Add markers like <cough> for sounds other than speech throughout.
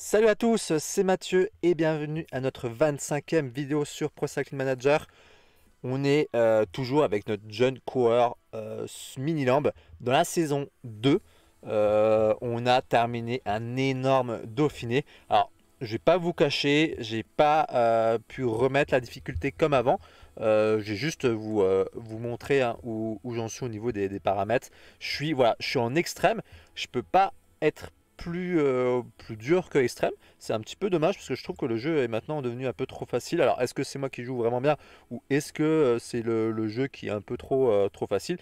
Salut à tous, c'est Mathieu et bienvenue à notre 25e vidéo sur Cycling Manager. On est euh, toujours avec notre jeune coureur euh, Mini Lamb, dans la saison 2. Euh, on a terminé un énorme Dauphiné. Alors, je vais pas vous cacher, j'ai pas pu remettre la difficulté comme avant. Je j'ai juste vous, vous montrer hein, où, j'en suis au niveau des, paramètres. Je suis, voilà, je suis en extrême, je peux pas être plus, euh, plus dur que extrême. C'est un petit peu dommage parce que je trouve que le jeu est maintenant devenu un peu trop facile. Alors est-ce que c'est moi qui joue vraiment bien ou est-ce que euh, c'est le, jeu qui est un peu trop, euh, trop facile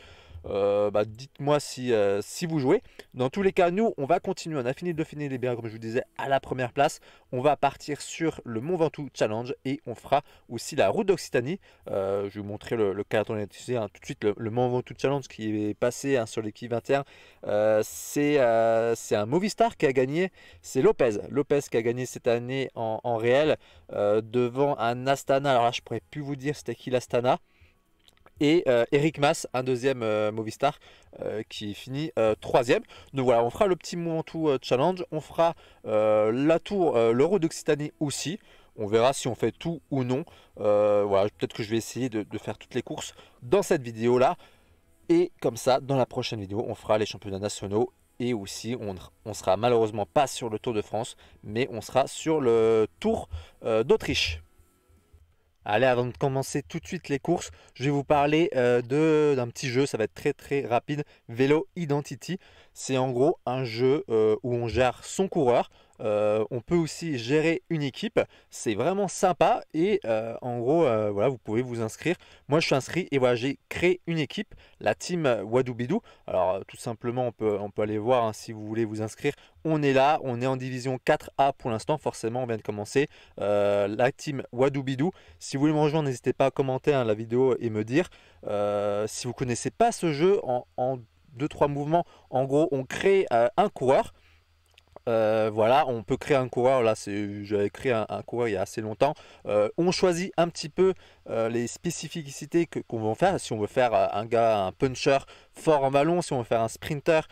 euh, bah, dites-moi si, euh, si vous jouez. Dans tous les cas, nous, on va continuer. On a fini de finir les biens, comme je vous disais, à la première place. On va partir sur le Mont Ventoux Challenge et on fera aussi la route d'Occitanie. Euh, je vais vous montrer le, le cadre on hein, tout de suite. Le, Mont Ventoux Challenge qui est passé hein, sur l'équipe 21, c'est un Movistar qui a gagné. C'est Lopez. Lopez qui a gagné cette année en, en réel devant un Astana. Alors là, je pourrais plus vous dire c'était qui l'Astana et euh, Eric Mass, un deuxième euh, Movistar, euh, qui finit troisième. Donc voilà, on fera le petit tout Challenge, on fera la tour, l'Euro d'Occitanie aussi. On verra si on fait tout ou non. voilà, peut-être que je vais essayer de, de, faire toutes les courses dans cette vidéo-là. Et comme ça, dans la prochaine vidéo, on fera les championnats nationaux. Et aussi, on, on sera malheureusement pas sur le Tour de France, mais on sera sur le Tour d'Autriche. Allez, avant de commencer tout de suite les courses, je vais vous parler euh, d'un petit jeu, ça va être très très rapide, Vélo Identity. C'est en gros un jeu euh, où on gère son coureur, euh, on peut aussi gérer une équipe. C'est vraiment sympa. Et euh, en gros, euh, voilà, vous pouvez vous inscrire. Moi, je suis inscrit et voilà, j'ai créé une équipe, la team Wadoubidou. Alors, tout simplement, on peut, on peut aller voir hein, si vous voulez vous inscrire. On est là, on est en division 4A pour l'instant. Forcément, on vient de commencer. la team Wadoubidou. Si vous voulez me rejoindre, n'hésitez pas à commenter hein, la vidéo et me dire. si vous connaissez pas ce jeu en, en 2-3 mouvements, en gros, on crée un coureur. Euh, voilà, on peut créer un coureur. Là, c'est j'avais créé un, coureur il y a assez longtemps. Euh, on choisit un petit peu euh, les spécificités qu'on veut faire. Si on veut faire un gars, un puncher fort en ballon, si on veut faire un sprinter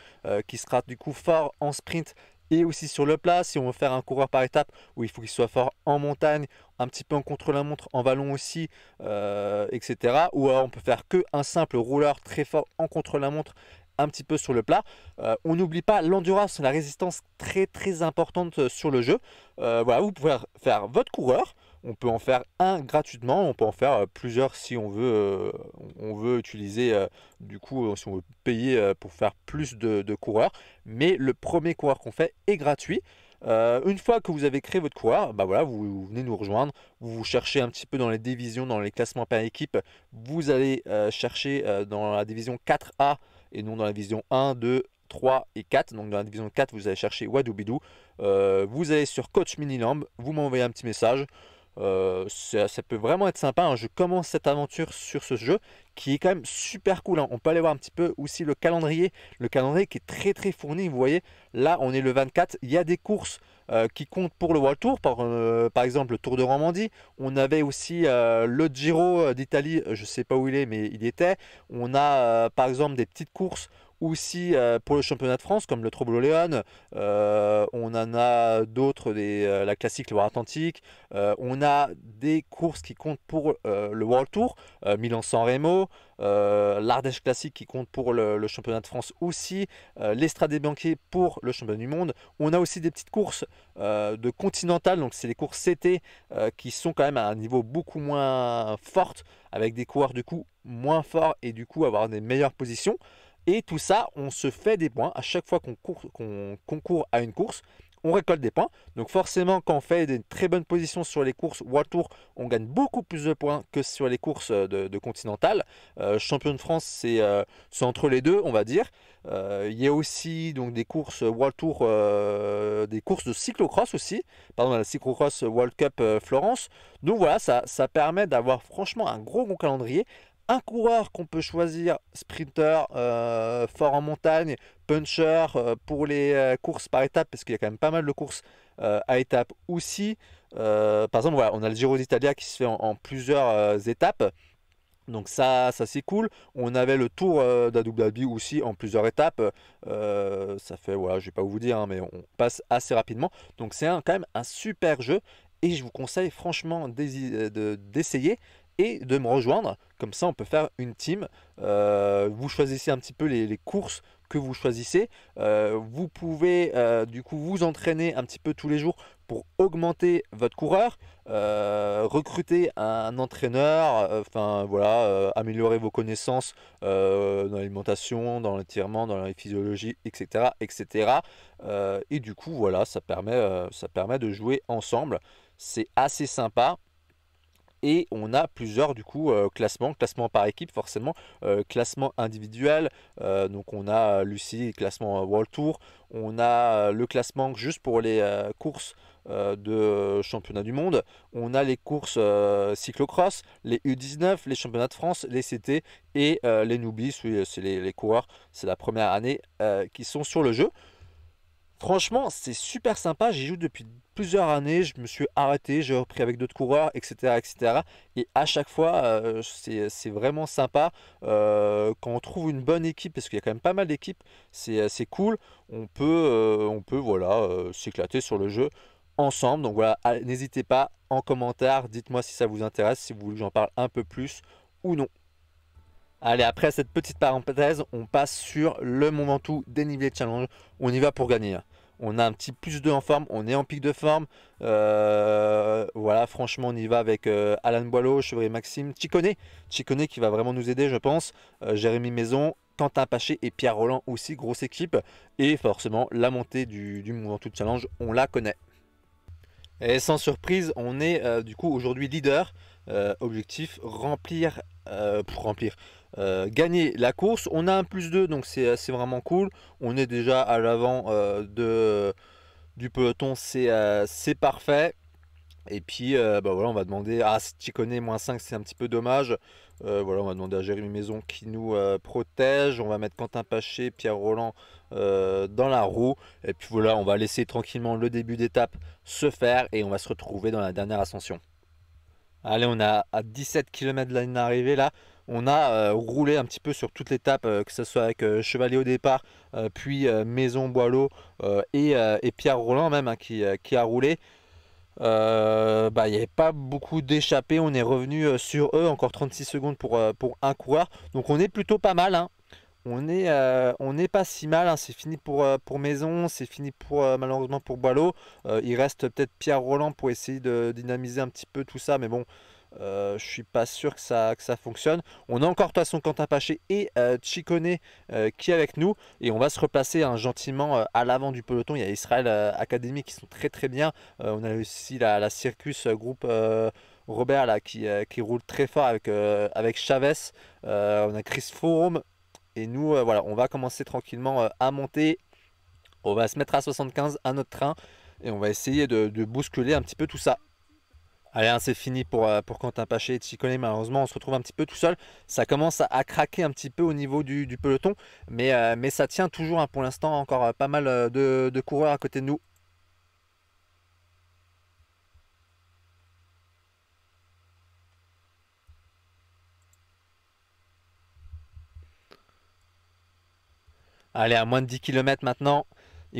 qui sera du coup fort en sprint et aussi sur le plat. Si on veut faire un coureur par étape où il faut qu'il soit fort en montagne, un petit peu en contre-la-montre, en ballon aussi, etc. Ou alors on peut faire que un simple rouleur très fort en contre-la-montre un petit peu sur le plat. Euh, on n'oublie pas l'endurance, la résistance très très importante euh, sur le jeu. Euh, voilà, vous pouvez faire votre coureur. On peut en faire un gratuitement, on peut en faire plusieurs si on veut, on veut utiliser, du coup, si on veut payer pour faire plus de, coureurs. Mais le premier coureur qu'on fait est gratuit. une fois que vous avez créé votre coureur, bah voilà, vous, venez nous rejoindre, vous, cherchez un petit peu dans les divisions, dans les classements par équipe, vous allez chercher dans la division 4A et non dans la vision 1, 2, 3 et 4. Donc dans la division 4, vous allez chercher Wadoubidou. Euh, vous allez sur Coach Minilamb, vous m'envoyez un petit message. Euh, ça, peut vraiment être sympa. Hein. Je commence cette aventure sur ce jeu qui est quand même super cool. Hein. On peut aller voir un petit peu aussi le calendrier. Le calendrier qui est très très fourni. Vous voyez, là on est le 24. Il y a des courses euh, qui comptent pour le World Tour. Par, euh, exemple, le Tour de Romandie. On avait aussi le Giro d'Italie. Je sais pas où il est, mais il était. On a par exemple des petites courses aussi euh, pour le championnat de France, comme le Trouble euh, on en a d'autres, euh, la classique LE Loire-Atlantique, euh, on a des courses qui comptent pour le World Tour, Milan-San Remo, l'Ardèche classique qui compte pour le, championnat de France aussi, l'Estrade des banquiers pour le championnat du monde. On a aussi des petites courses de continental, donc c'est les courses CT qui sont quand même à un niveau beaucoup moins forte, avec des coureurs du coup moins forts et du coup avoir des meilleures positions. Et tout ça, on se fait des points. À chaque fois qu'on qu concourt à une course, on récolte des points. Donc forcément, quand on fait des très bonnes positions sur les courses World Tour, on gagne beaucoup plus de points que sur les courses euh, de, continental. Euh, champion de France, euh, c'est entre les deux, on va dire. il y a aussi donc des courses World Tour, des courses de cyclocross aussi. Pardon, la cyclocross World Cup Florence. Donc voilà, ça, ça permet d'avoir franchement un gros bon calendrier un coureur qu'on peut choisir, sprinter, euh, fort en montagne, puncher, euh, pour les euh, courses par étapes, parce qu'il y a quand même pas mal de courses à étapes aussi. par exemple, voilà, on a le Giro d'Italia qui se fait en, plusieurs étapes. Donc ça, ça c'est cool. On avait le tour euh, d'Abu aussi en plusieurs étapes. ça fait, voilà, je vais pas vous dire, hein, mais on passe assez rapidement. Donc c'est quand même un super jeu. Et je vous conseille franchement d'essayer et de me rejoindre. Comme ça, on peut faire une team. Euh, vous choisissez un petit peu les, courses que vous choisissez. Euh, vous pouvez euh, du coup vous entraîner un petit peu tous les jours pour augmenter votre coureur, recruter un entraîneur, enfin voilà, améliorer vos connaissances dans l'alimentation, dans l'étirement, dans la physiologie, etc., etc. et du coup voilà, ça permet, ça permet de jouer ensemble. C'est assez sympa et on a plusieurs du coup euh, classements, classement par équipe forcément, euh, classement individuel, euh, donc on a Lucie, classement World Tour, on a le classement juste pour les courses de championnat du monde. On a les courses cyclo cyclocross, les U19, les championnats de France, les CT et les Noobies, oui, c'est les, coureurs, c'est la première année qui sont sur le jeu. Franchement, c'est super sympa. J'y joue depuis plusieurs années. Je me suis arrêté, j'ai repris avec d'autres coureurs, etc., etc. Et à chaque fois, euh, c'est vraiment sympa. Euh, quand on trouve une bonne équipe, parce qu'il y a quand même pas mal d'équipes, c'est euh, cool. On peut, on peut voilà, s'éclater sur le jeu ensemble. Donc voilà, n'hésitez pas en commentaire. Dites-moi si ça vous intéresse, si vous voulez que j'en parle un peu plus ou non. Allez, après cette petite parenthèse, on passe sur le moment tout dénivelé challenge. On y va pour gagner on a un petit plus de en forme, on est en pic de forme. Euh, voilà, franchement, on y va avec euh, Alan Boileau, Chevrier Maxime, Chicone, Chicone qui va vraiment nous aider, je pense. Euh, Jérémy Maison, Quentin Paché et Pierre Roland aussi, grosse équipe. Et forcément, la montée du, du Mouvement Tout Challenge, on la connaît. Et sans surprise, on est du coup aujourd'hui leader. objectif remplir, pour remplir, euh, gagner la course. On a un plus 2, donc c'est vraiment cool. On est déjà à l'avant euh, de, du peloton, c'est euh, c'est parfait. Et puis, bah voilà, on va demander à ah, connais moins 5, c'est un petit peu dommage. voilà, on va demander à Jérémy Maison qui nous protège. On va mettre Quentin Paché, Pierre Roland dans la roue. Et puis voilà, on va laisser tranquillement le début d'étape se faire et on va se retrouver dans la dernière ascension. Allez, on a à 17 km de la d'arrivée là on a euh, roulé un petit peu sur toute l'étape, euh, que ce soit avec euh, Chevalier au départ, puis Maison Boileau et, Pierre Roland même hein, qui, a roulé. bah, il n'y avait pas beaucoup d'échappés, On est revenu sur eux, encore 36 secondes pour, pour un coureur. Donc on est plutôt pas mal. Hein. On est, on n'est pas si mal. Hein. C'est fini pour, pour Maison, c'est fini pour malheureusement pour Boileau. il reste peut-être Pierre Roland pour essayer de dynamiser un petit peu tout ça, mais bon, euh, je suis pas sûr que ça, que ça fonctionne. On a encore de toute façon Quentin Paché et euh, euh, qui est avec nous. Et on va se replacer hein, gentiment euh, à l'avant du peloton. Il y a Israël Academy qui sont très très bien. on a aussi la, Circus Groupe Robert là qui, roule très fort avec, avec Chavez, on a Chris Forum et nous voilà on va commencer tranquillement à monter, on va se mettre à 75 à notre train et on va essayer de bousculer un petit peu tout ça. Allez, hein, c'est fini pour, euh, pour Quentin Paché et Chicone. Malheureusement, on se retrouve un petit peu tout seul. Ça commence à, craquer un petit peu au niveau du, peloton, mais, euh, mais ça tient toujours hein, pour l'instant. Encore euh, pas mal de, de coureurs à côté de nous. Allez, à moins de 10 km maintenant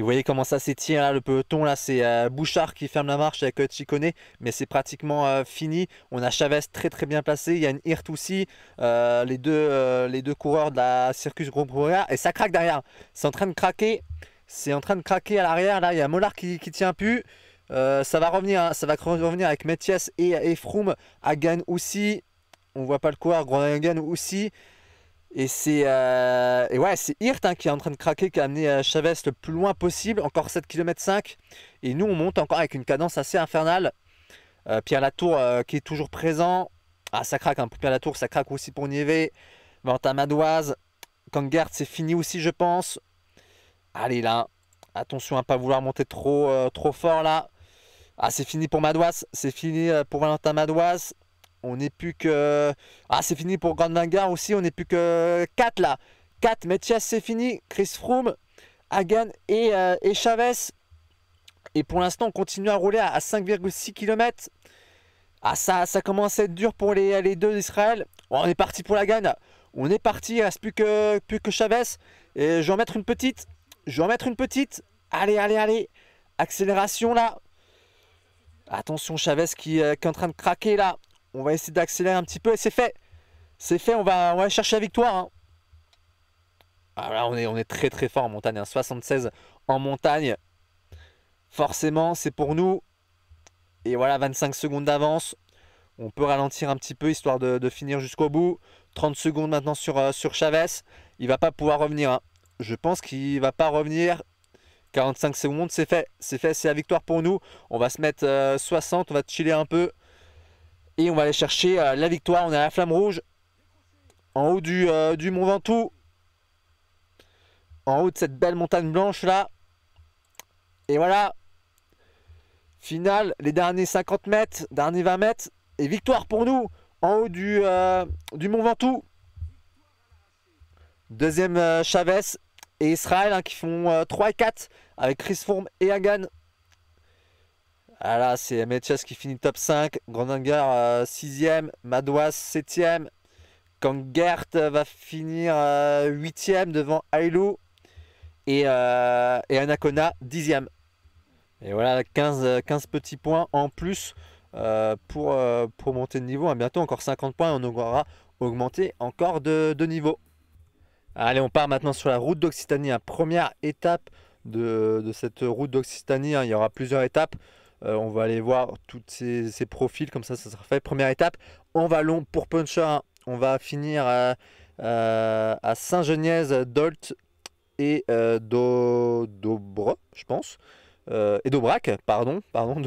vous voyez comment ça s'étire là, le peloton là, c'est euh, Bouchard qui ferme la marche avec euh, Chicone, mais c'est pratiquement euh, fini. On a Chavez très très bien placé, il y a une Hirt aussi, les, deux, les deux coureurs de la Circus Group et ça craque derrière. C'est en train de craquer, c'est en train de craquer à l'arrière, là il y a Mollard qui, tient plus. ça va revenir, hein, ça va revenir avec Mathias et, et à Hagan aussi, on voit pas le coureur, Groningen aussi. Et c'est euh, ouais, c'est Hirt hein, qui est en train de craquer, qui a amené euh, Chavez le plus loin possible, encore 7 km 5. Et nous, on monte encore avec une cadence assez infernale. Euh, Pierre Latour qui est toujours présent. Ah, ça craque hein, pour Pierre Latour, ça craque aussi pour Nievé. Valentin Madoise, Kangard, c'est fini aussi, je pense. Allez là, attention à ne pas vouloir monter trop, trop fort là. Ah, c'est fini pour Madoise, c'est fini pour Valentin Madoise. On n'est plus que... Ah, c'est fini pour Grand aussi. On n'est plus que 4 là. 4, Mathias, c'est fini. Chris Froome, Hagan et, euh, et Chavez. Et pour l'instant, on continue à rouler à, 5,6 km. Ah, ça, ça commence à être dur pour les, les deux d'Israël. Oh, on est parti pour la Gagne. On est parti. Il reste plus que, plus que Chavez. Et je vais en mettre une petite. Je vais en mettre une petite. Allez, allez, allez. Accélération là. Attention Chavez qui, euh, est en train de craquer là. On va essayer d'accélérer un petit peu. Et c'est fait. C'est fait. On va, on chercher la victoire. Hein. Ah, on est, on est très très fort en montagne. 76 hein. en montagne. Forcément, c'est pour nous. Et voilà, 25 secondes d'avance. On peut ralentir un petit peu histoire de, finir jusqu'au bout. 30 secondes maintenant sur, euh, sur Chavez. Il va pas pouvoir revenir. Hein. Je pense qu'il va pas revenir. 45 secondes, c'est fait. C'est fait, c'est la victoire pour nous. On va se mettre 60, euh, on va chiller un peu. Et on va aller chercher euh, la victoire. On a la flamme rouge en haut euh, du, Mont Ventoux. En haut de cette belle montagne blanche là. Et voilà. Finale, les derniers 50 mètres, derniers 20 mètres. Et victoire pour nous en haut du, euh, Mont Ventoux. Deuxième Chavez et Israël hein, qui font 3 et 4 avec Chris Form et Hagan. Ah c'est Metias qui finit top 5, grandinger 6ème, euh, Madouas 7ème, Kangert va finir 8 euh, e devant Ailou et, euh, et Anacona 10ème. Et voilà, 15, euh, petits points en plus pour, monter de niveau. à Bientôt encore 50 points et on aura augmenté encore de, niveau. Allez, on part maintenant sur la route d'Occitanie. Première étape de, cette route d'Occitanie. Hein. Il y aura plusieurs étapes. Euh, on va aller voir tous ces, profils, comme ça, ça sera fait. Première étape, en vallon pour puncher. On va finir à, Saint-Geniez, Dolt et euh, Do, je pense. Euh, et pardon, pardon,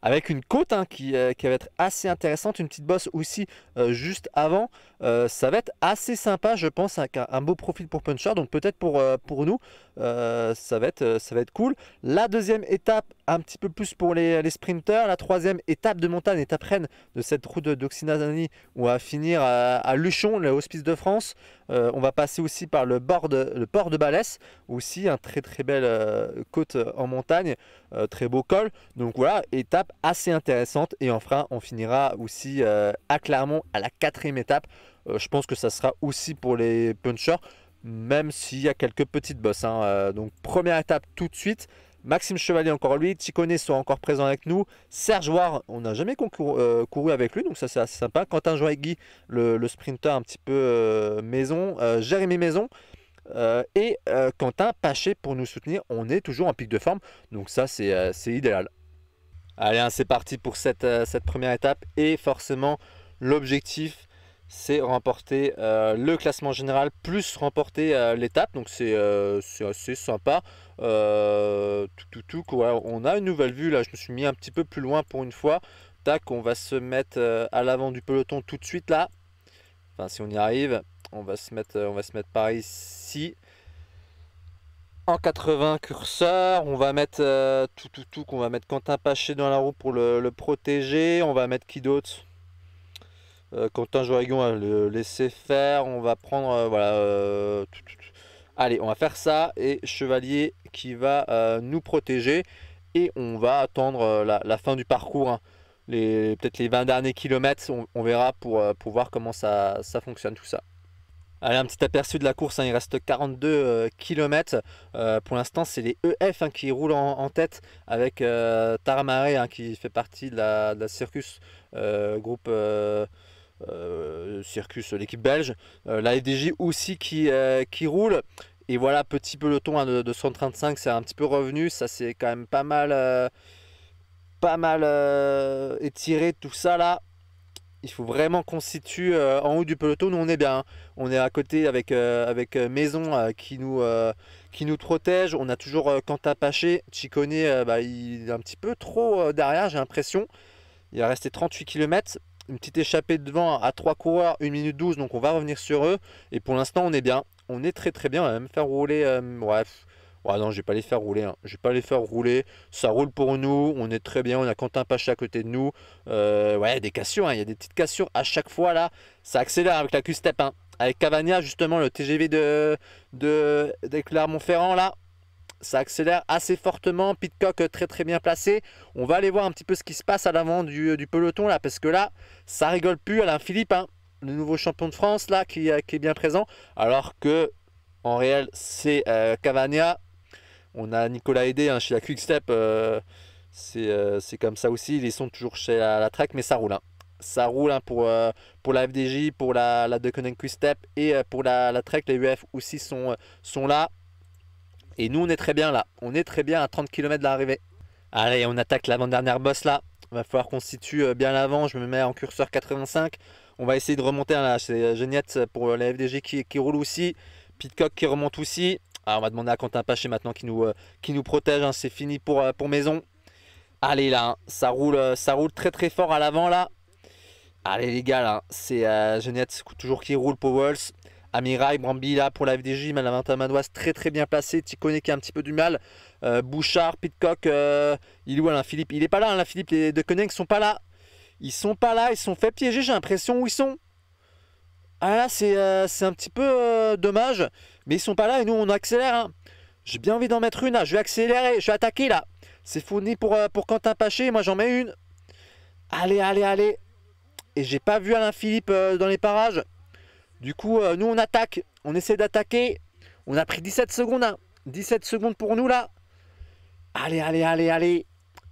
avec une côte hein, qui, va être assez intéressante, une petite bosse aussi juste avant. ça va être assez sympa, je pense, un, beau profil pour Puncher, donc peut-être pour, pour nous, ça, va être, ça va être cool. La deuxième étape, un petit peu plus pour les, sprinteurs. La troisième étape de montagne, étape reine de cette route d'Occitanie, on va finir à, à Luchon, Hospice de France. Euh, on va passer aussi par le, bord le port de Balès, aussi un très très belle euh, côte en montagne, euh, très beau col. Donc voilà, étape assez intéressante. Et enfin, on finira aussi à Clermont à la quatrième étape. je pense que ça sera aussi pour les punchers, même s'il y a quelques petites bosses. Hein. donc première étape tout de suite. Maxime Chevalier, encore lui, Ticone sont encore présents avec nous. Serge on n'a jamais euh, couru avec lui, donc ça c'est assez sympa. Quentin Joaigui, le, le sprinter un petit peu euh, maison. Euh, Jérémy Maison. et Quentin Paché pour nous soutenir. On est toujours en pic de forme, donc ça c'est idéal. Allez, hein, c'est parti pour cette, cette première étape. Et forcément, l'objectif, c'est remporter le classement général plus remporter l'étape. Donc c'est assez sympa tout, euh, tout, tout, on a une nouvelle vue là, je me suis mis un petit peu plus loin pour une fois. Tac, on va se mettre euh, à l'avant du peloton tout de suite là. Enfin, si on y arrive, on va se mettre, euh, on va se mettre par ici. En 80 curseurs, on va mettre tout, tout, tout, qu'on va mettre Quentin Paché dans la roue pour le, protéger. On va mettre qui d'autre Quentin Joaillon à le laisser faire. On va prendre, voilà, Allez, on va faire ça et Chevalier qui va euh, nous protéger et on va attendre euh, la, fin du parcours. Hein. peut-être les 20 derniers kilomètres, on, verra euh, pour, voir comment ça, fonctionne tout ça. Allez, un petit aperçu de la course, hein. il reste 42 km. pour l'instant, c'est les EF hein, qui roulent en, tête avec Taramare qui fait partie de la, de la Circus, groupe euh, Circus, l'équipe belge, euh, la FDJ aussi qui, euh, qui roule. Et voilà, petit peloton de, 135, c'est un petit peu revenu. Ça, c'est quand même pas mal, pas mal étiré tout ça là. Il faut vraiment qu'on situe en haut du peloton. Nous, on est bien. Hein. On est à côté avec, avec Maison qui, nous, qui nous protège. On a toujours Quentin Paché. Chicone, bah, il est un petit peu trop derrière, j'ai l'impression. Il a resté 38 km une petite échappée devant à trois coureurs, 1 minute 12, donc on va revenir sur eux. Et pour l'instant, on est bien. On est très très bien. On va même faire rouler. bref. Euh, ouais, non, je vais pas les faire rouler. Hein. Je vais pas les faire rouler. Ça roule pour nous. On est très bien. On a Quentin Pacha à côté de nous. Euh, ouais, des cassures. Hein. Il y a des petites cassures à chaque fois là. Ça accélère avec la Q-Step. Hein. Avec Cavagna, justement, le TGV de, de, de Clermont-Ferrand là ça accélère assez fortement. Pitcock euh, très très bien placé. On va aller voir un petit peu ce qui se passe à l'avant du, euh, peloton là, parce que là, ça rigole plus. Alain Philippe, hein. le nouveau champion de France là, euh, qui, est bien présent, alors que en réel, c'est Cavania. Cavagna. On a Nicolas Aidé hein, chez la Quick Step. c'est comme ça aussi. Ils sont toujours chez la, Trek, mais ça roule. Hein. Ça roule pour, pour la FDJ, pour la, la Quick Step et pour la, Trek. Les UF aussi sont, sont là. Et nous, on est très bien là. On est très bien à 30 km de l'arrivée. Allez, on attaque l'avant-dernière bosse là. Il va falloir qu'on se situe euh, bien l'avant. Je me mets en curseur 85. On va essayer de remonter hein, là. C'est euh, Geniette euh, pour la FDG qui, roule aussi. Pitcock qui remonte aussi. Alors, ah, on va demander à Quentin Paché maintenant qui nous, qui nous protège. Hein. C'est fini pour, pour maison. Allez là, hein. ça, roule, ça roule très très fort à l'avant là. Allez les gars là, c'est Geniette toujours qui roule pour Powells. Brambi Brambilla pour la FDJ, Madame Manoise très très bien placé, Ticone qui a un petit peu du mal, euh, Bouchard, Pitcock, euh, il est où Alain Philippe Il est pas là, Alain Philippe, les De ne sont pas là. Ils sont pas là, ils sont fait piéger, j'ai l'impression où ils sont. Ah là, c'est euh, un petit peu dommage, mais ils sont pas là et nous on accélère. Hein. J'ai bien envie d'en mettre une je vais accélérer, je vais attaquer là. C'est fourni pour, pour Quentin Paché, moi j'en mets une. Allez, allez, allez. Et j'ai pas vu Alain Philippe dans les parages. Du coup, euh, nous on attaque, on essaie d'attaquer. On a pris 17 secondes, 17 hein. secondes pour nous là. Allez, allez, allez, allez.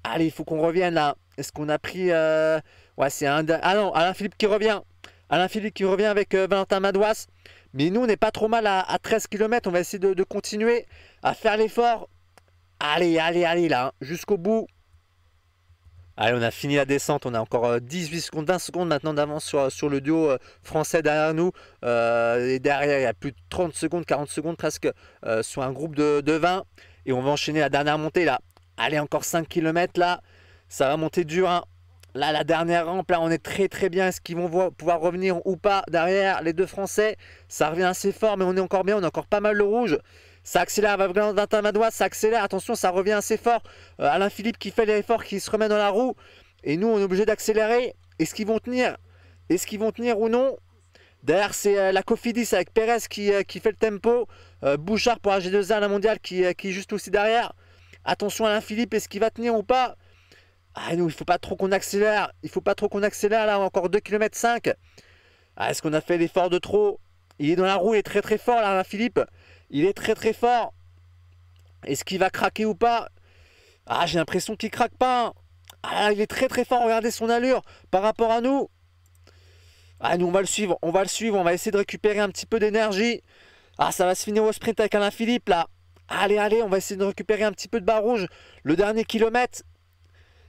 Allez, il faut qu'on revienne là. Est-ce qu'on a pris... Euh, ouais, c'est un... Ah non, Alain Philippe qui revient. Alain Philippe qui revient avec euh, Valentin Madouas. Mais nous, on n'est pas trop mal à, 13 km. On va essayer de, continuer à faire l'effort. Allez, allez, allez là, hein, jusqu'au bout. Allez, on a fini la descente. On a encore 18 euh, secondes, 20 secondes maintenant d'avance sur, le duo euh, français derrière nous. Euh, et derrière, il y a plus de 30 secondes, 40 secondes presque sur un groupe de, 20. Et on va enchaîner la dernière montée là. Allez, encore 5 km là. Ça va monter dur. Hein. Là, la dernière rampe, là, on est très très bien. Est-ce qu'ils vont pouvoir revenir ou pas derrière les deux Français Ça revient assez fort, mais on est encore bien. On a encore pas mal le rouge. Ça accélère, va main droite, ça accélère, attention, ça revient assez fort. Euh, Alain Philippe qui fait l'effort, qui se remet dans la roue. Et nous, on est obligé d'accélérer. Est-ce qu'ils vont tenir Est-ce qu'ils vont tenir ou non Derrière, c'est la euh, la Cofidis avec Pérez qui, euh, fait le tempo. Bouchard pour la G2A, la mondiale, qui, qui, est juste aussi derrière. Attention Alain Philippe, est-ce qu'il va tenir ou pas Ah nous, il faut pas trop qu'on accélère. Il faut pas trop qu'on accélère, là, encore 2 km ah, est-ce qu'on a fait l'effort de trop Il est dans la roue, il est très très fort, là, Alain Philippe. Il est très très fort. Est-ce qu'il va craquer ou pas Ah, j'ai l'impression qu'il craque pas. Ah, il est très très fort. Regardez son allure par rapport à nous. Ah, nous, on va le suivre. On va le suivre. On va essayer de récupérer un petit peu d'énergie. Ah, ça va se finir au sprint avec Alain Philippe, là. Allez, allez, on va essayer de récupérer un petit peu de barre rouge. Le dernier kilomètre.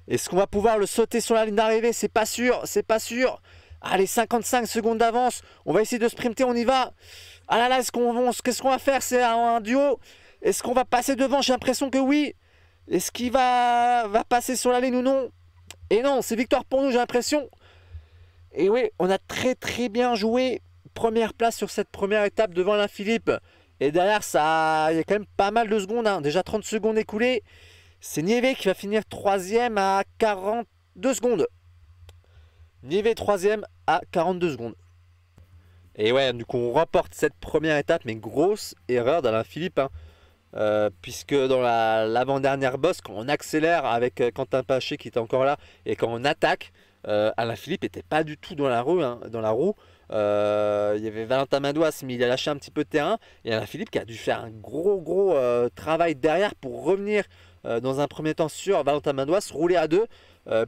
Est-ce qu'on va pouvoir le sauter sur la ligne d'arrivée C'est pas sûr, c'est pas sûr. Allez, 55 secondes d'avance. On va essayer de sprinter, on y va. Ah là là, quest ce qu'on va faire C'est un, duo Est-ce qu'on va passer devant J'ai l'impression que oui. Est-ce qu'il va, passer sur la ligne ou non Et non, c'est victoire pour nous, j'ai l'impression. Et oui, on a très très bien joué. Première place sur cette première étape devant la Philippe. Et derrière, ça, il y a quand même pas mal de secondes. Hein. Déjà 30 secondes écoulées. C'est Nievé qui va finir troisième à 42 secondes. Nieve troisième à 42 secondes. Et ouais, du coup, on remporte cette première étape, mais grosse erreur d'Alain Philippe. Hein. Euh, puisque dans l'avant-dernière bosse, quand on accélère avec euh, Quentin Paché qui était encore là, et quand on attaque, euh, Alain Philippe n'était pas du tout dans la, roue, hein, dans la roue. il y avait Valentin Madouas, mais il a lâché un petit peu de terrain. Et Alain Philippe qui a dû faire un gros, gros travail derrière pour revenir dans un premier temps sur Valentin Madouas, rouler à deux,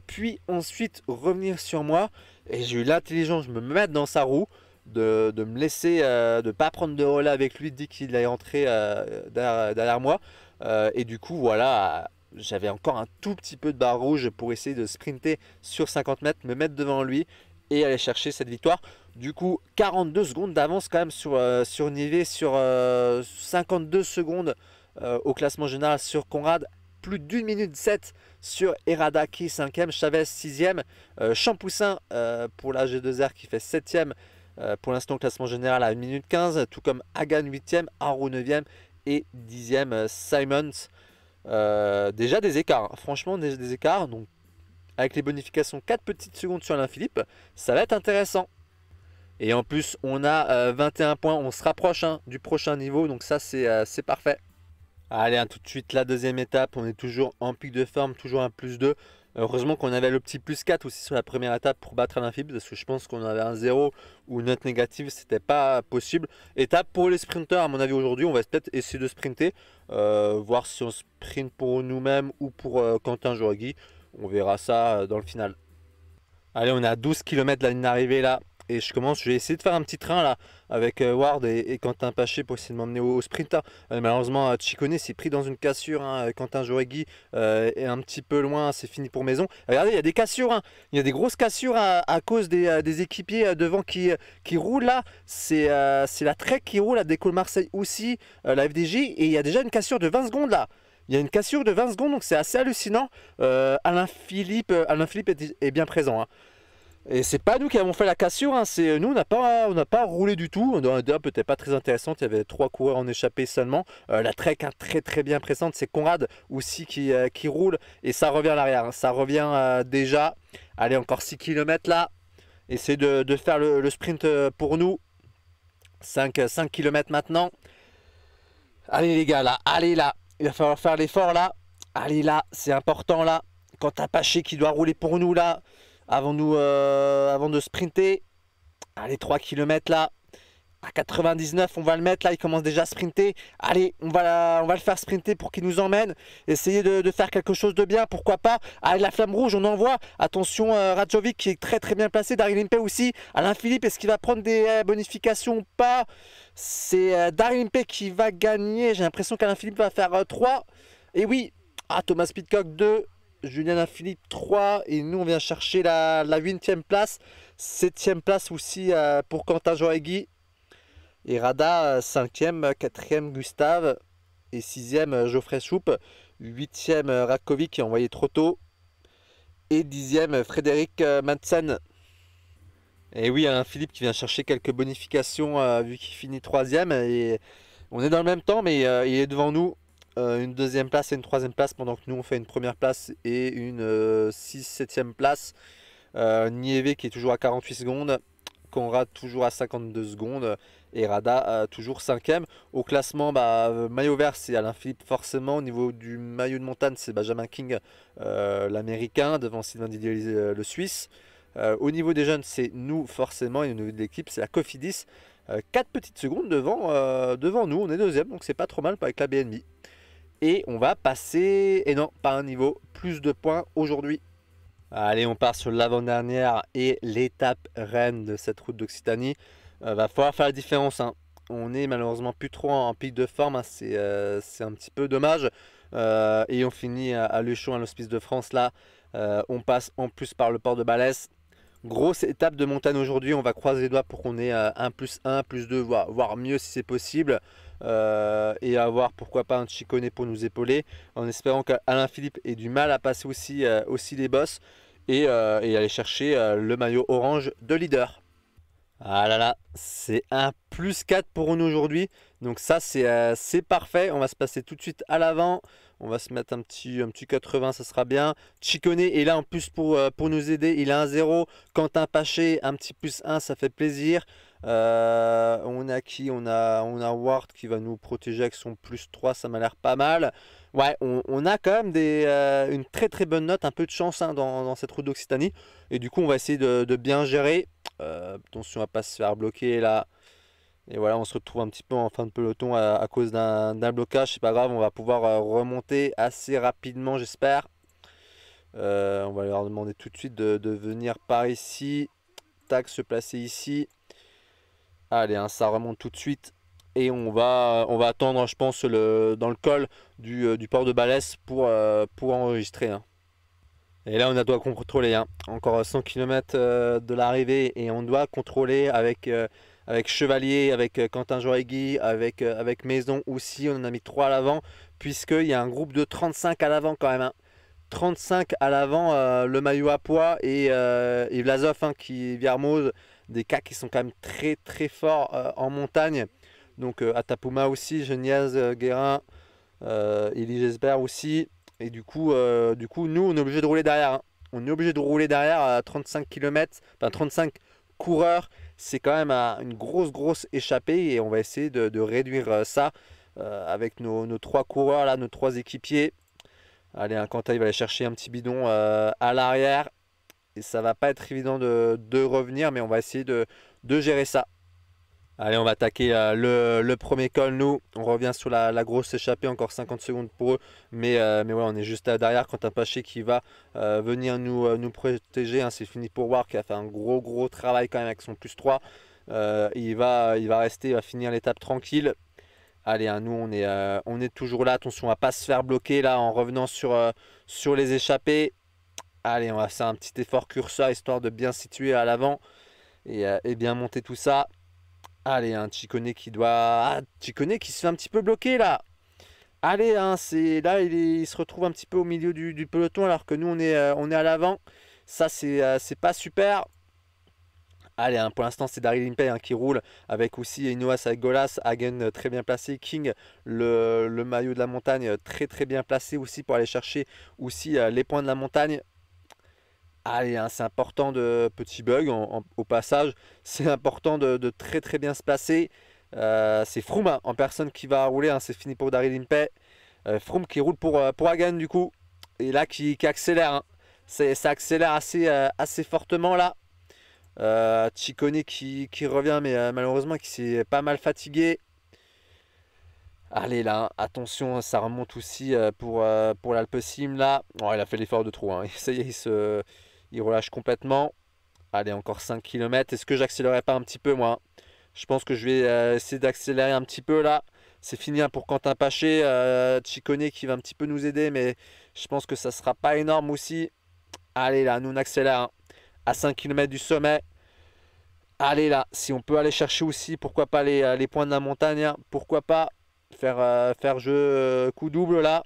puis ensuite revenir sur moi. Et j'ai eu l'intelligence de me mettre dans sa roue de, me laisser, de euh, de pas prendre de relais avec lui dit qu'il est entré euh, derrière, moi. Euh, et du coup, voilà, j'avais encore un tout petit peu de barre rouge pour essayer de sprinter sur 50 mètres, me mettre devant lui et aller chercher cette victoire. Du coup, 42 secondes d'avance quand même sur, sur Nivet, sur 52 secondes au classement général sur Conrad plus d'une minute 7 sur Eradaki 5e, Chavez 6e, Champoussin pour la G2R qui fait 7e euh, pour l'instant, classement général à 1 minute 15, tout comme Hagan 8e, Haru 9e et 10e euh, Simons. Euh, déjà des écarts, hein. franchement des, des, écarts. Donc avec les bonifications, 4 petites secondes sur Alain Philippe, ça va être intéressant. Et en plus, on a 21 points, on se rapproche hein, du prochain niveau, donc ça c'est parfait. Allez, hein, tout de suite la deuxième étape, on est toujours en pic de forme, toujours un plus 2. Heureusement qu'on avait le petit plus 4 aussi sur la première étape pour battre l'infib, parce que je pense qu'on avait un 0 ou une note négative, c'était pas possible. Étape pour les sprinteurs, à mon avis aujourd'hui, on va peut-être essayer de sprinter, euh, voir si on sprint pour nous-mêmes ou pour euh, Quentin Joagui. On verra ça euh, dans le final. Allez, on est à 12 km de la ligne d'arrivée là. Et je commence, je vais essayer de faire un petit train là avec euh, Ward et, Quentin Paché pour essayer de m'emmener au, sprinter. sprint. Euh, malheureusement, euh, Chicone s'est pris dans une cassure. Hein, Quentin Joregui est un petit peu loin, c'est fini pour Maison. Regardez, il y a des cassures, hein. il y a des grosses cassures à, cause des, équipiers devant qui, qui roulent là. C'est la Trek qui roule, la Déco Marseille aussi, la FDJ, et il y a déjà une cassure de 20 secondes là. Il y a une cassure de 20 secondes, donc c'est assez hallucinant. Alain Philippe, Alain Philippe est, bien présent. Hein. Et c'est pas nous qui avons fait la cassure, hein. c'est nous on n'a pas pas roulé du tout. on un peut-être pas très intéressante, il y avait trois coureurs en échappée seulement. Euh, la trek est hein, très très bien présente, c'est Conrad aussi euh, qui, roule et ça revient à l'arrière, hein. ça revient euh, déjà. Allez encore 6 km là. Essayez de, de faire le, sprint pour nous. 5, 5 km maintenant. Allez les gars là, allez là, il va falloir faire l'effort là. Allez là, c'est important là. Quand t'as Paché qui doit rouler pour nous là, avant, nous, euh, avant de sprinter. Allez, 3 km là. À 99, on va le mettre là, il commence déjà à sprinter. Allez, on va, le faire sprinter pour qu'il nous emmène. Essayer de, faire quelque chose de bien, pourquoi pas. Allez, la flamme rouge, on envoie. Attention, euh, Radjovic qui est très très bien placé. Daryl Impey aussi. Alain Philippe, est-ce qu'il va prendre des euh, bonifications ou pas C'est Daryl Impey qui va gagner. J'ai l'impression qu'Alain Philippe va faire 3. Et oui, ah, Thomas Pitcock 2, Julien Philippe 3 et nous on vient chercher la, la 8e place, 7e place aussi euh, pour Quentin Joagui et Rada 5e, euh, 4e Gustave et 6e euh, Geoffrey Choupe, 8e Rakovic qui a envoyé trop tôt et 10e Frédéric Madsen. Et oui, un hein, Philippe qui vient chercher quelques bonifications vu qu'il finit 3 et on est dans le même temps mais il est devant nous euh, une deuxième place et une troisième place pendant que nous on fait une première place et une 6 euh, 7 place. Euh, Nieve qui est toujours à 48 secondes, Conrad toujours à 52 secondes et Rada euh, toujours cinquième. Au classement, bah, maillot vert c'est Alain Philippe forcément. Au niveau du maillot de montagne c'est Benjamin King l'américain devant Sylvain Didier le Suisse. au niveau des jeunes c'est nous forcément et au niveau de l'équipe c'est la Cofidis. 4 petites secondes devant, devant nous, on est deuxième donc c'est pas trop mal avec la BNB. Et on va passer, et non, pas un niveau, plus de points aujourd'hui. Allez, on part sur l'avant-dernière et l'étape reine de cette route d'Occitanie. Euh, va falloir faire la différence. Hein. On est malheureusement plus trop en, pic de forme, hein. euh, c'est un petit peu dommage. Euh, et on finit à, Luchon, à l'Hospice de France, là. on passe en plus par le port de Balès. Grosse étape de montagne aujourd'hui, on va croiser les doigts pour qu'on ait un plus 1, plus 2, voire mieux si c'est possible. Euh, et avoir pourquoi pas un Chicone pour nous épauler, en espérant qu'Alain Philippe ait du mal à passer aussi, euh, aussi les bosses et, euh, aller chercher le maillot orange de leader. Ah là là, c'est un plus 4 pour nous aujourd'hui. Donc ça, c'est parfait. On va se passer tout de suite à l'avant. On va se mettre un petit, un petit 80, ça sera bien. Chicone est là en plus pour, pour nous aider. Il a un 0. Quentin Paché, un petit plus 1, ça fait plaisir. Euh, on a qui on a, on a Ward qui va nous protéger avec son plus 3, ça m'a l'air pas mal. Ouais, on, a quand même des, euh, une très très bonne note, un peu de chance hein, dans, cette route d'Occitanie. Et du coup, on va essayer de, bien gérer. Euh, attention à ne pas se faire bloquer là. Et voilà, on se retrouve un petit peu en fin de peloton à, cause d'un blocage. C'est pas grave, on va pouvoir remonter assez rapidement, j'espère. on va leur demander tout de suite de venir par ici. Tac, se placer ici. Allez, hein, ça remonte tout de suite. Et on va, on va attendre, je pense, le, dans le col du, euh, port de Balès pour, euh, pour enregistrer. Hein. Et là, on a doit contrôler. Hein. Encore 100 km euh, de l'arrivée et on doit contrôler avec, avec Chevalier, avec Quentin Joaigui, avec, avec Maison aussi. On en a mis trois à l'avant, puisqu'il y a un groupe de 35 à l'avant quand même. 35 à l'avant, le maillot à poids et, et qui hein, qui Viermoz, des cas qui sont quand même très très forts euh, en montagne. Donc à euh, Tapuma aussi, Geniaz euh, Guérin, Elie Gesbert aussi. Et du coup, du coup, nous, on est obligé de rouler derrière. Hein. On est obligé de rouler derrière à 35 km, enfin 35 coureurs. C'est quand même une grosse, grosse échappée et on va essayer de, réduire ça avec nos, trois coureurs, là, nos trois équipiers. Allez, hein, Quentin, il va aller chercher un petit bidon à l'arrière et ça va pas être évident de, revenir, mais on va essayer de, de, gérer ça. Allez, on va attaquer euh, le, premier col, nous. On revient sur la, grosse échappée, encore 50 secondes pour eux. Mais, euh, mais on est juste là derrière. un Paché qui va euh, venir nous, nous protéger. Hein. C'est fini pour War qui a fait un gros, gros travail quand même avec son plus 3. il, va, il va rester, il va finir l'étape tranquille. Allez, hein, nous, on est, on est toujours là. Attention on ne pas se faire bloquer là en revenant sur, sur les échappées. Allez, on va faire un petit effort curseur histoire de bien situer à l'avant euh, et, bien monter tout ça. Allez, un Chikone qui doit... Ah, Chikone qui se fait un petit peu bloquer, là Allez, hein, c'est là, il, se retrouve un petit peu au milieu du, peloton, alors que nous, on est, euh, on est à l'avant. Ça, c'est euh, c'est pas super. Allez, hein, pour l'instant, c'est Daryl Impey hein, qui roule avec aussi Inoa Golas. Hagen très bien placé, King, le, maillot de la montagne très très bien placé aussi pour aller chercher aussi les points de la montagne. Allez, ah, hein, c'est important de petit bug au passage. C'est important de, très très bien se passer. Euh, c'est Froome hein, en personne qui va rouler. Hein, c'est fini pour Daryl Impey. Euh, Froome qui roule pour, euh, pour Hagen du coup. Et là qui, qui accélère. Ça accélère assez, assez fortement là. Euh, qui, revient mais malheureusement qui s'est pas mal fatigué. Allez là, attention, ça remonte aussi pour, pour là. il a fait l'effort de trop, <laughs> ça y est, il se, il relâche complètement. Allez, encore 5 km. Est-ce que j'accélérerai pas un petit peu, moi Je pense que je vais euh, essayer d'accélérer un petit peu, là. C'est fini hein, pour Quentin Paché. Euh, qui va un petit peu nous aider, mais je pense que ça sera pas énorme aussi. Allez, là, nous, on accélère. Hein. À 5 km du sommet. Allez, là, si on peut aller chercher aussi, pourquoi pas les, euh, points de la montagne. Hein. Pourquoi pas faire, euh, faire jeu coup double, là.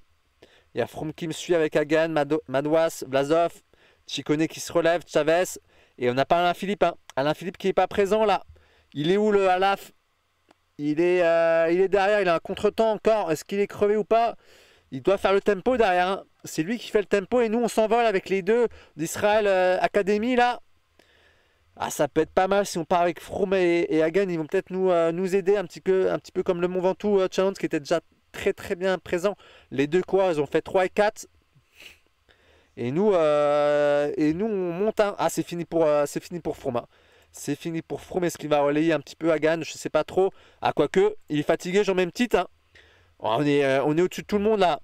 Il y a Froome qui me suit avec Hagan, Madouas, Vlasov. Chikone qui se relève, Chavez. Et on n'a pas Alain Philippe. Hein. Alain Philippe qui n'est pas présent là. Il est où le Alaf il est, euh, il est derrière, il a un contretemps encore. Est-ce qu'il est crevé ou pas Il doit faire le tempo derrière. Hein. C'est lui qui fait le tempo et nous on s'envole avec les deux d'Israël euh, Academy là. Ah, ça peut être pas mal si on part avec Froome et, Hagen. Ils vont peut-être nous, euh, nous aider un petit, peu, un petit peu comme le Mont Ventoux Challenge qui était déjà très très bien présent. Les deux quoi Ils ont fait 3 et 4. Et nous, euh, et nous on monte Ah, c'est fini pour, euh, c'est fini pour Froome. C'est fini pour Froome. Est-ce qu'il va relayer un petit peu à Gannes Je sais pas trop. À ah, quoi que. il est fatigué, j'en même petite. Hein. Oh, on est, euh, on est au-dessus de tout le monde là.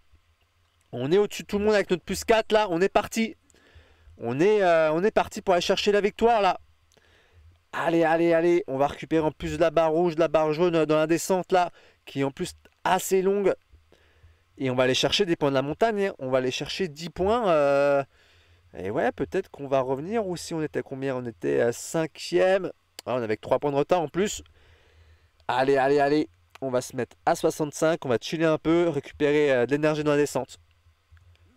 On est au-dessus de tout le monde avec notre plus 4 là. On est parti. On est, on est parti pour aller chercher la victoire là. Allez, allez, allez. On va récupérer en plus de la barre rouge, de la barre jaune dans la descente là. Qui est en plus assez longue. Et on va aller chercher des points de la montagne. Hein. On va aller chercher 10 points. Euh, et ouais, peut-être qu'on va revenir. Ou si on était combien On était à 5ème. Ah, on avait que 3 points de retard en plus. Allez, allez, allez. On va se mettre à 65. On va chiller un peu, récupérer euh, de l'énergie dans la descente.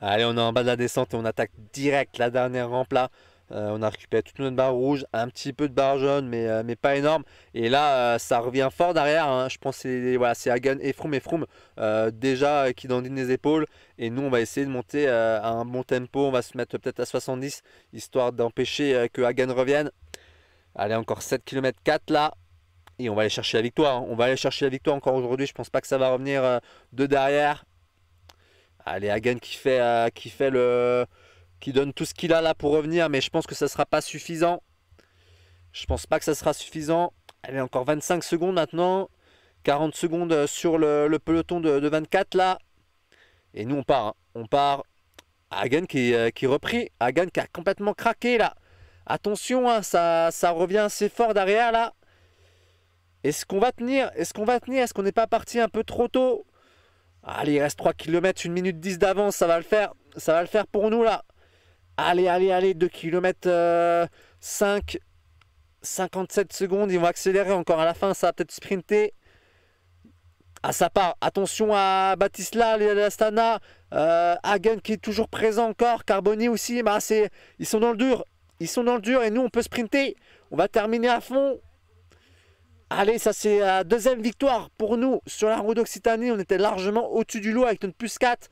Allez, on est en bas de la descente et on attaque direct la dernière rampe là. Euh, on a récupéré toute notre barre rouge, un petit peu de barre jaune, euh, mais, pas énorme. Et là, euh, ça revient fort derrière. Hein. Je pense que voilà, c'est Hagen et Froome et déjà qui dandinent les épaules. Et nous, on va essayer de monter à un bon tempo. On va se mettre peut-être à 70, histoire d'empêcher que Hagen revienne. Allez, encore 7 km 4 là. Et on va aller chercher la victoire. Hein. On va aller chercher la victoire encore aujourd'hui. Je pense pas que ça va revenir de derrière. Allez, Hagen qui fait, qui fait le qui donne tout ce qu'il a là pour revenir, mais je pense que ça sera pas suffisant. Je pense pas que ça sera suffisant. Elle est encore 25 secondes maintenant. 40 secondes euh, sur le, peloton de, 24 là. Et nous on part. Hein. On part. Hagen qui, euh, qui reprit. Hagen qui a complètement craqué là. Attention, hein, ça, ça revient assez fort derrière là. Est-ce qu'on va tenir Est-ce qu'on va tenir Est-ce qu'on n'est pas parti un peu trop tôt Allez, il reste 3 km, 1 minute 10 d'avance, ça va le faire. Ça va le faire pour nous là. Allez, allez, allez, 2 km 5, 57 secondes. Ils vont accélérer encore à la fin. Ça va peut-être sprinter. À ah, sa part, attention à Batisla, Astana, euh, Hagen qui est toujours présent encore, Carboni aussi. Ah, ils sont dans le dur. Ils sont dans le dur et nous, on peut sprinter. On va terminer à fond. Allez, ça c'est la deuxième victoire pour nous sur la route d'Occitanie. On était largement au-dessus du lot avec notre plus 4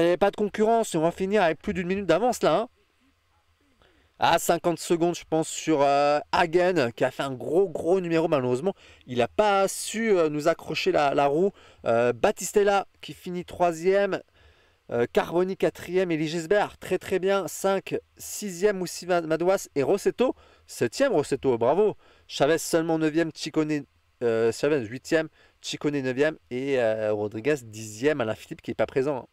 n'y ah, avait pas de concurrence. Et on va finir avec plus d'une minute d'avance là. Hein. à 50 secondes, je pense, sur euh, Hagen, qui a fait un gros, gros numéro, malheureusement. Il n'a pas su euh, nous accrocher la, roue. Euh, Battistella, qui finit troisième. Carboni, quatrième. Et Ligisbert, très, très bien. 5, 6e, Moussi Madouas. Et Rossetto, 7e, Rossetto, bravo. Chavez seulement 9e, Chicone, Chavez 8e, Chicone 9e. Et Rodriguez, 10e, Alain Philippe, qui n'est pas présent. Hein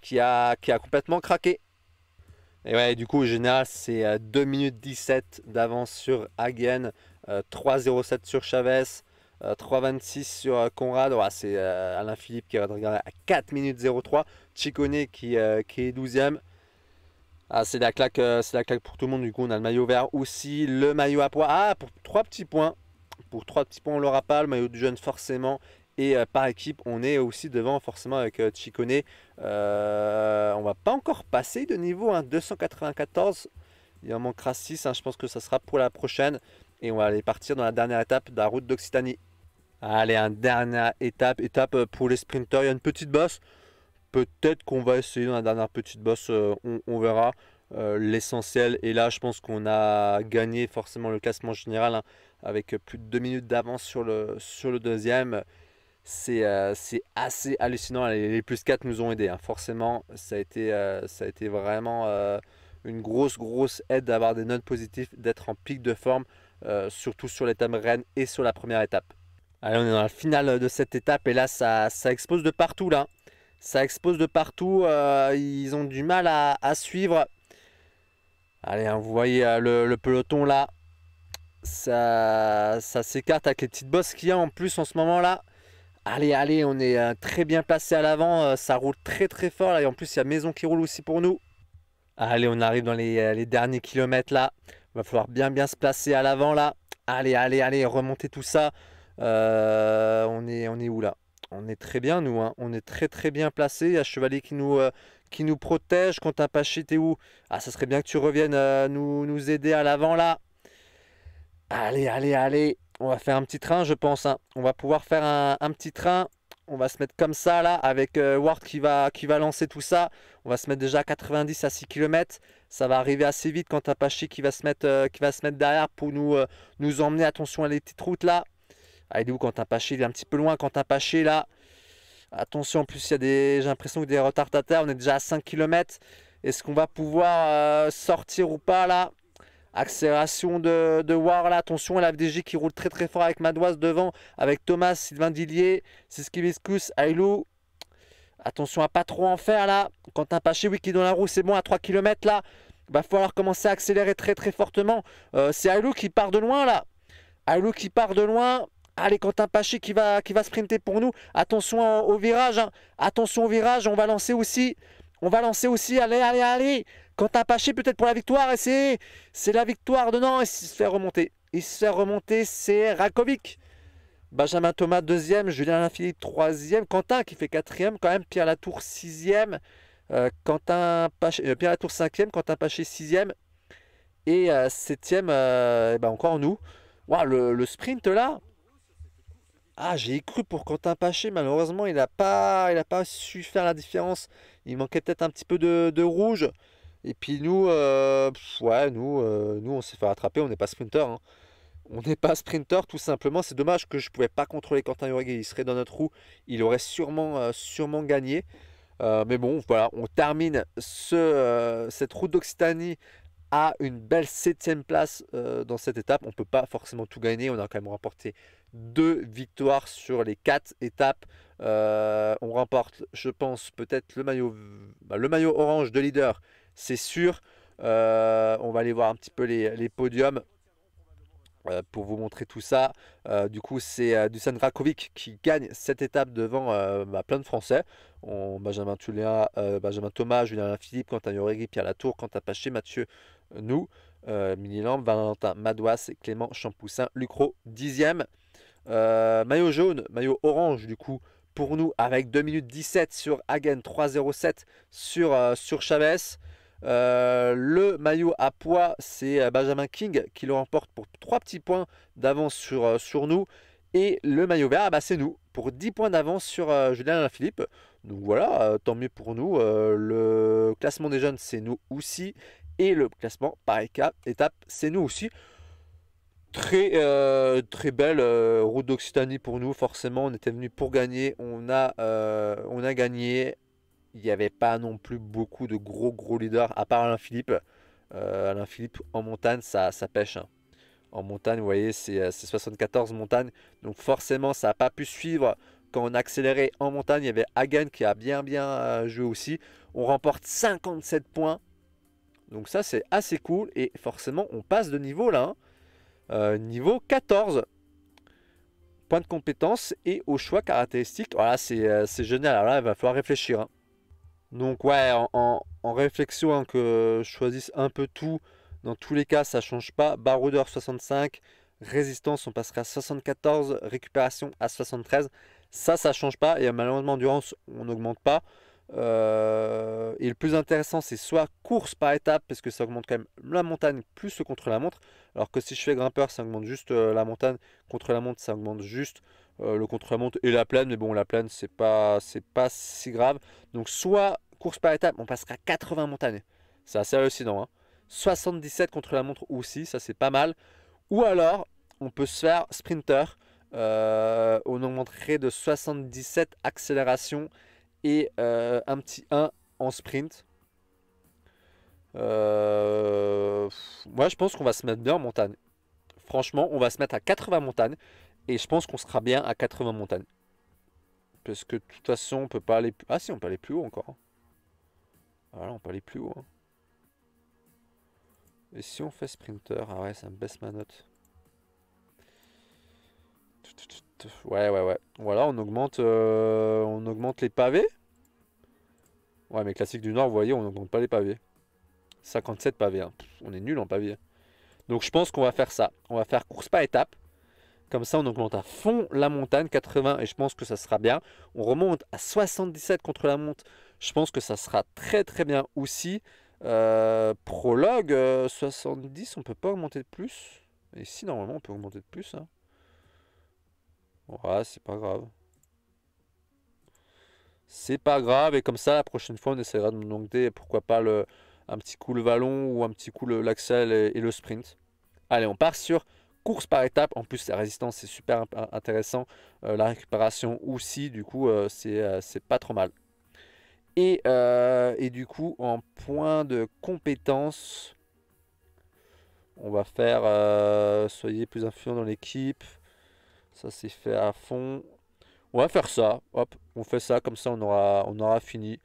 qui a, qui a complètement craqué. Et ouais, du coup, au général, c'est 2 euh, minutes 17 d'avance sur Hagen, 07 euh, sur Chavez, 3 euh, 26 sur Conrad. c'est Alain Philippe qui va regarder à 4 minutes 03. Chicone qui, qui est 12e. Ah, c'est la claque, c'est la claque pour tout le monde. Du coup, on a le maillot vert aussi, le maillot à poids. Ah, pour trois petits points. Pour trois petits points, on l'aura pas. Le maillot du jeune, forcément. Et euh, par équipe, on est aussi devant forcément avec euh, Chikone. Euh, on va pas encore passer de niveau, 294. Hein, Il en manquera 6, hein, je pense que ça sera pour la prochaine. Et on va aller partir dans la dernière étape de la route d'Occitanie. Allez, dernière étape, étape euh, pour les sprinters. Il y a une petite bosse. Peut-être qu'on va essayer dans la dernière petite bosse, euh, on, verra. l'essentiel. Et là, je pense qu'on a gagné forcément le classement général hein, avec plus de 2 minutes d'avance sur le, sur le deuxième. Euh, c'est assez hallucinant. Les, plus 4 nous ont aidés, hein. forcément. Ça a été, euh, ça a été vraiment euh, une grosse, grosse aide d'avoir des notes positives, d'être en pic de forme, surtout sur l'étape Rennes et sur la première étape. Allez, on est dans la finale de cette étape et là, ça, ça expose de partout. là. Ça expose de partout. ils ont du mal à, suivre. Allez, hein, vous voyez le, peloton là. Ça, ça s'écarte avec les petites bosses qu'il y a en plus en ce moment là. Allez, allez, on est euh, très bien placé à l'avant. Euh, ça roule très très fort là. Et en plus, il y a Maison qui roule aussi pour nous. Allez, on arrive dans les, euh, derniers kilomètres là. Va falloir bien bien se placer à l'avant là. Allez, allez, allez, remonter tout ça. on, est, on est où là On est très bien nous, hein. on est très très bien placé. Il y a Chevalier qui nous, protège. qui nous protège. Quentin t'es où Ah, ça serait bien que tu reviennes nous, nous aider à l'avant là. Allez, allez, allez on va faire un petit train, je pense. Hein. On va pouvoir faire un, petit train. On va se mettre comme ça, là, avec euh, Ward qui va, qui va lancer tout ça. On va se mettre déjà à 90 à 6 km. Ça va arriver assez vite quand Apache qui va se mettre, euh, qui va se mettre derrière pour nous, euh, nous emmener. Attention à les petites routes, là. Ah, il quand où quand Paché Il est un petit peu loin. quand Paché, là. Attention, en plus, il y a des... j'ai l'impression que des terre On est déjà à 5 km. Est-ce qu'on va pouvoir sortir ou pas, là Accélération de, War là, attention à la FDJ qui roule très très fort avec Madoise devant, avec Thomas, Sylvain Dillier, Siskibiscus, Ailou. Attention à pas trop en faire là. Quentin Paché, oui, qui dans la roue, c'est bon à 3 km là. Il va falloir commencer à accélérer très très fortement. Euh, c'est Ailou qui part de loin là. Ailou qui part de loin. Allez, Quentin Paché qui va, qui va sprinter pour nous. Attention au, virage. Hein. Attention au virage. On va lancer aussi. On va lancer aussi. Allez, allez, allez. Quentin Paché peut-être pour la victoire, et c'est, c'est la victoire de Nantes, il se fait remonter. Il se fait remonter, c'est Rakovic. Benjamin Thomas deuxième, Julien Linfini troisième, Quentin qui fait quatrième quand même, Pierre Latour sixième, euh, Quentin Paché, euh, Pierre Latour cinquième, Quentin Paché sixième, et euh, septième, eh ben encore nous. le, sprint là, ah j'ai cru pour Quentin Paché, malheureusement il n'a pas, pas su faire la différence, il manquait peut-être un petit peu de, de rouge. Et puis nous, euh, ouais, nous, euh, nous, on s'est fait rattraper, on n'est pas sprinter. Hein. On n'est pas sprinter, tout simplement. C'est dommage que je ne pouvais pas contrôler Quentin Urguet. Il serait dans notre roue, il aurait sûrement, euh, sûrement gagné. mais bon, voilà, on termine cette route d'Occitanie à une belle septième place dans cette étape. On ne peut pas forcément tout gagner. On a quand même remporté deux victoires sur les quatre étapes. on remporte, je pense, peut-être le bah, le maillot orange de leader c'est sûr. Euh, on va aller voir un petit peu les, podiums euh, pour vous montrer tout ça. Euh, du coup, c'est Dusan Rakovic qui gagne cette étape devant bah, plein de Français. Benjamin, Benjamin Thomas, Julien Philippe, Quentin Yorégui, Pierre Latour, Quentin Paché, Mathieu Nous, lambe Valentin Madouas, Clément Champoussin, Lucro, 10e. maillot jaune, maillot orange du coup pour nous avec 2 minutes 17 sur Hagen, 3.07 sur, sur Chavez. Euh, le maillot à poids, c'est euh, Benjamin King qui le remporte pour 3 petits points d'avance sur, euh, sur nous. Et le maillot vert, ah bah, c'est nous, pour 10 points d'avance sur Julien Philippe. Donc voilà, tant mieux pour nous. le classement des jeunes, c'est nous aussi. Et le classement par étape, c'est nous aussi. Très, très belle route d'Occitanie pour nous. Forcément, on était venu pour gagner. On a, on a gagné il n'y avait pas non plus beaucoup de gros gros leaders, à part Alain Philippe. Euh, Alain Philippe, en montagne, ça, ça pêche. Hein. En montagne, vous voyez, c'est 74 euh, montagnes. Donc forcément, ça n'a pas pu suivre. Quand on accélérait en montagne, il y avait Hagen qui a bien bien euh, joué aussi. On remporte 57 points. Donc ça, c'est assez cool. Et forcément, on passe de niveau là. Hein. niveau 14 points de compétence et au choix caractéristique. Voilà, c'est génial. Alors là, il va falloir réfléchir. Hein. Donc ouais, en, réflexion, hein, que je choisisse un peu tout, dans tous les cas, ça change pas. Baroudeur 65, résistance, on passera à 74, récupération à 73. Ça, ça change pas. Et euh, malheureusement, endurance, on n'augmente pas. Euh, et le plus intéressant, c'est soit course par étape, parce que ça augmente quand même la montagne plus contre la montre. Alors que si je fais grimpeur, ça augmente juste euh, la montagne. Contre la montre, ça augmente juste euh, le contre-montre la et la plaine, mais bon, la plaine, c'est pas, c'est pas si grave. Donc, soit course par étape, on passera à 80 montagnes. C'est assez hallucinant. 77 hein. contre la montre aussi, ça c'est pas mal. Ou alors, on peut se faire sprinter. on euh, augmenterait de 77 accélération et euh, un petit 1 en sprint. Moi, je pense qu'on va se mettre bien en montagne franchement, on va se mettre à 80 montagnes. Et je pense qu'on sera bien à 80 montagnes. Parce que de toute façon, on peut pas aller plus... Ah si, on peut aller plus haut encore. Voilà, ah on peut aller plus haut. Hein. Et si on fait sprinter Ah ouais, ça me baisse ma note. Ouais, ouais, ouais. Voilà, on augmente, euh, on augmente les pavés. Ouais, mais classique du Nord, vous voyez, on augmente pas les pavés. 57 pavés. Hein. on est nul en pavés. Hein. Donc je pense qu'on va faire ça. On va faire course par étape. Comme ça, on augmente à fond la montagne, 80, et je pense que ça sera bien. On remonte à 77 contre la monte. Je pense que ça sera très très bien aussi. Euh, prologue, 70, euh, on peut pas augmenter de plus. Ici, normalement, on peut augmenter de plus. Hein. c'est pas grave. C'est pas grave, et comme ça, la prochaine fois, on essaiera de monter, pourquoi pas, le, un petit coup le vallon ou un petit coup l'axel et le sprint. Allez, on part sur course par étape, en plus la résistance c'est super intéressant, euh, la récupération aussi, du coup euh, euh, c'est pas trop mal. Et, et, du coup en point de compétence, on va faire soyez plus influent dans l'équipe, ça c'est fait à fond. On va faire ça, hop, on fait ça, comme ça on aura, on aura fini.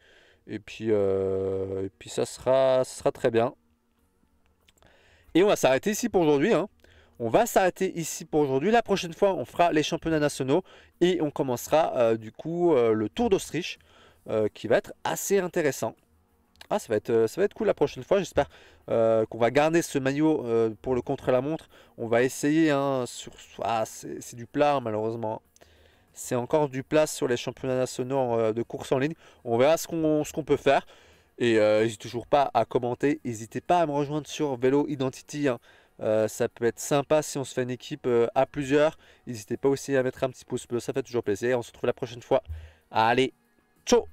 Et puis, et puis ça, sera, sera très bien. Et on va s'arrêter ici pour aujourd'hui. Hein. On va s'arrêter ici pour aujourd'hui. La prochaine fois, on fera les championnats nationaux et on commencera euh, du coup euh, le Tour d'Autriche euh, qui va être assez intéressant. Ah, ça va être, ça va être cool la prochaine fois. J'espère qu'on va garder ce maillot pour le contre-la-montre. On va essayer hein, sur. Ah, c'est du plat hein, malheureusement. C'est encore du plat sur les championnats nationaux de course en ligne. On verra ce qu'on peut faire. Et n'hésitez toujours pas à commenter. N'hésitez pas à me rejoindre sur Vélo Identity. Hein. Euh, ça peut être sympa si on se fait une équipe euh, à plusieurs. N'hésitez pas aussi à mettre un petit pouce bleu, ça fait toujours plaisir. On se retrouve la prochaine fois. Allez, ciao